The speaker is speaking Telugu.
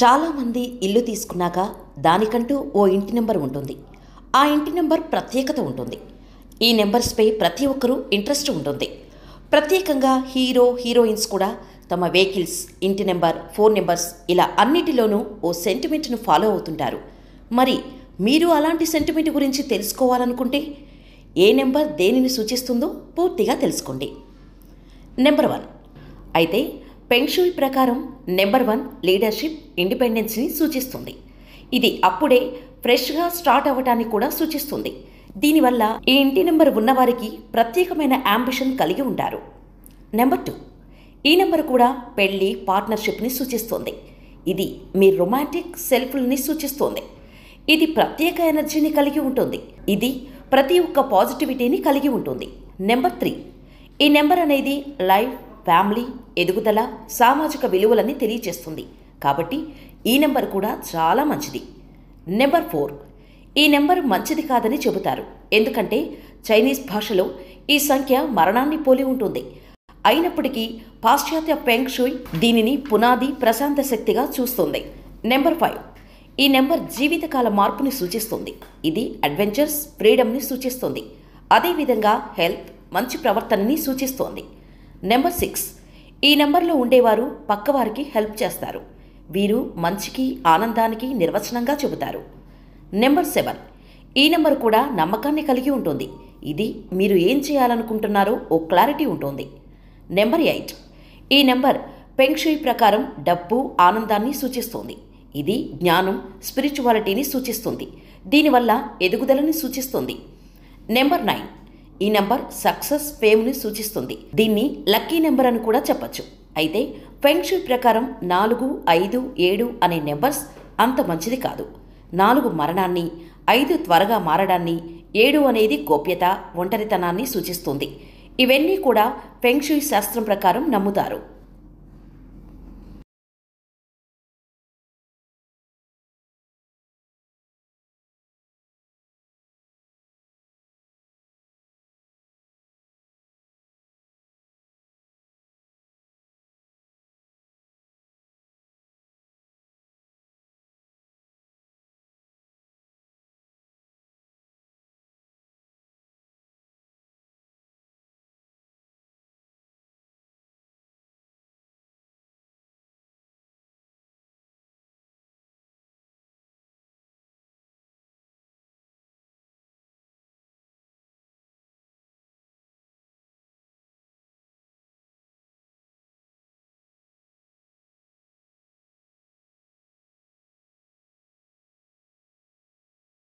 చాలామంది ఇల్లు తీసుకున్నాక దానికంటూ ఓ ఇంటి నెంబర్ ఉంటుంది ఆ ఇంటి నెంబర్ ప్రత్యేకత ఉంటుంది ఈ నెంబర్స్పై ప్రతి ఒక్కరూ ఇంట్రెస్ట్ ఉంటుంది ప్రత్యేకంగా హీరో హీరోయిన్స్ కూడా తమ వెహికల్స్ ఇంటి నెంబర్ ఫోన్ నెంబర్స్ ఇలా అన్నిటిలోనూ ఓ సెంటిమెంట్ను ఫాలో అవుతుంటారు మరి మీరు అలాంటి సెంటిమెంట్ గురించి తెలుసుకోవాలనుకుంటే ఏ నెంబర్ దేనిని సూచిస్తుందో పూర్తిగా తెలుసుకోండి నెంబర్ వన్ అయితే పెంగ్షూయ్ ప్రకారం నెంబర్ వన్ లీడర్షిప్ ఇండిపెండెన్స్ని సూచిస్తుంది ఇది అప్పుడే ఫ్రెష్గా స్టార్ట్ అవ్వటాన్ని కూడా సూచిస్తుంది దీనివల్ల ఈ ఇంటి నెంబర్ ఉన్నవారికి ప్రత్యేకమైన యాంబిషన్ కలిగి ఉంటారు నెంబర్ టూ ఈ నెంబర్ కూడా పెళ్లి పార్ట్నర్షిప్ని సూచిస్తుంది ఇది మీ రొమాంటిక్ సెల్ఫ్ని సూచిస్తుంది ఇది ప్రత్యేక ఎనర్జీని కలిగి ఉంటుంది ఇది ప్రతి ఒక్క పాజిటివిటీని కలిగి ఉంటుంది నెంబర్ త్రీ ఈ నెంబర్ అనేది లైఫ్ ఫ్యామిలీ ఎదుగుదల సామాజిక విలువలన్నీ తెలియచేస్తుంది కాబట్టి ఈ నెంబర్ కూడా చాలా మంచిది నెంబర్ ఫోర్ ఈ నెంబర్ మంచిది కాదని చెబుతారు ఎందుకంటే చైనీస్ భాషలో ఈ సంఖ్య మరణాన్ని పోలి ఉంటుంది అయినప్పటికీ పాశ్చాత్య పెంగ్ షూయ్ దీనిని పునాది ప్రశాంత శక్తిగా చూస్తుంది నెంబర్ ఫైవ్ ఈ నెంబర్ జీవితకాల మార్పుని సూచిస్తుంది ఇది అడ్వెంచర్స్ ఫ్రీడమ్ని సూచిస్తుంది అదేవిధంగా హెల్త్ మంచి ప్రవర్తనని సూచిస్తోంది నెంబర్ సిక్స్ ఈ నెంబర్లో ఉండేవారు పక్కవారికి హెల్ప్ చేస్తారు వీరు మంచికి ఆనందానికి నిర్వచనంగా చెబుతారు నెంబర్ సెవెన్ ఈ నెంబర్ కూడా నమ్మకాన్ని కలిగి ఉంటుంది ఇది మీరు ఏం చేయాలనుకుంటున్నారో ఓ క్లారిటీ ఉంటుంది నెంబర్ ఎయిట్ ఈ నెంబర్ పెంక్షుయి ప్రకారం డబ్బు ఆనందాన్ని సూచిస్తుంది ఇది జ్ఞానం స్పిరిచువాలిటీని సూచిస్తుంది దీనివల్ల ఎదుగుదలని సూచిస్తుంది నెంబర్ నైన్ ఈ నెంబర్ సక్సెస్ ఫేమ్ని సూచిస్తుంది దీన్ని లక్కీ నెంబర్ అని కూడా చెప్పచ్చు అయితే ఫెంక్షన్ ప్రకారం నాలుగు ఐదు ఏడు అనే నెంబర్స్ అంత మంచిది కాదు నాలుగు మరణాన్ని ఐదు త్వరగా మారడాన్ని ఏడు అనేది గోప్యత ఒంటరితనాన్ని సూచిస్తుంది ఇవన్నీ కూడా ఫెంక్షు శాస్త్రం ప్రకారం నమ్ముతారు